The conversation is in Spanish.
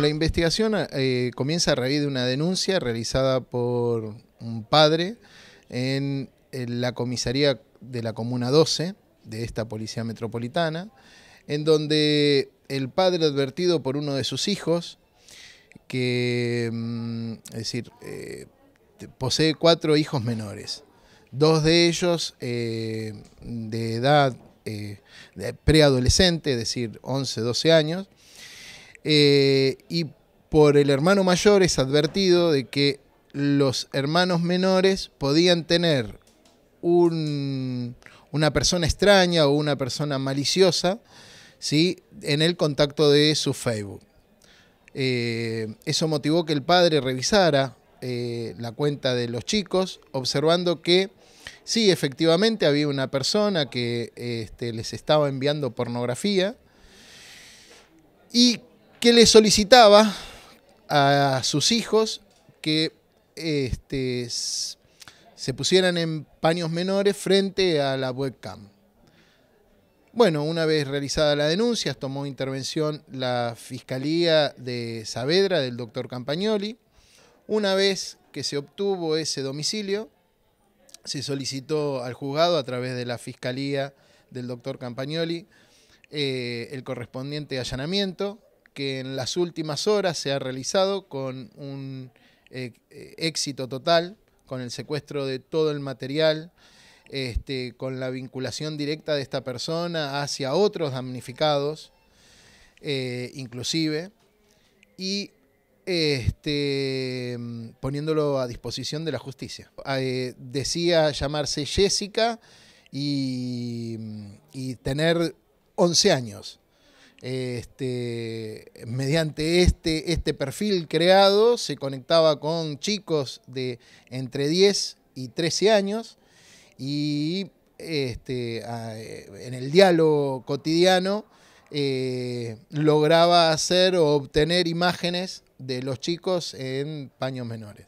La investigación eh, comienza a raíz de una denuncia realizada por un padre en, la comisaría de la Comuna 12 de esta Policía Metropolitana, en donde el padre advertido por uno de sus hijos, que, mm, es decir, eh, posee cuatro hijos menores, dos de ellos eh, de edad preadolescente, es decir, 11, 12 años, eh, y por el hermano mayor es advertido de que los hermanos menores podían tener una persona extraña o una persona maliciosa en el contacto de su Facebook. Eh, eso motivó que el padre revisara eh, la cuenta de los chicos, observando que sí, efectivamente había una persona que este, les estaba enviando pornografía y que le solicitaba a sus hijos que este, se pusieran en paños menores frente a la webcam. Bueno, una vez realizada la denuncia, tomó intervención la Fiscalía de Saavedra del doctor Campagnoli. Una vez que se obtuvo ese domicilio, se solicitó al juzgado a través de la Fiscalía del doctor Campagnoli eh, el correspondiente allanamiento que en las últimas horas se ha realizado con un eh, eh, éxito total, con el secuestro de todo el material, este, con la vinculación directa de esta persona hacia otros damnificados, eh, inclusive, y este, poniéndolo a disposición de la justicia. decía llamarse Jessica y, y tener 11 años. Este, mediante este, este perfil creado, se conectaba con chicos de entre 10 y 13 años y este, en el diálogo cotidiano eh, lograba hacer o obtener imágenes de los chicos en paños menores.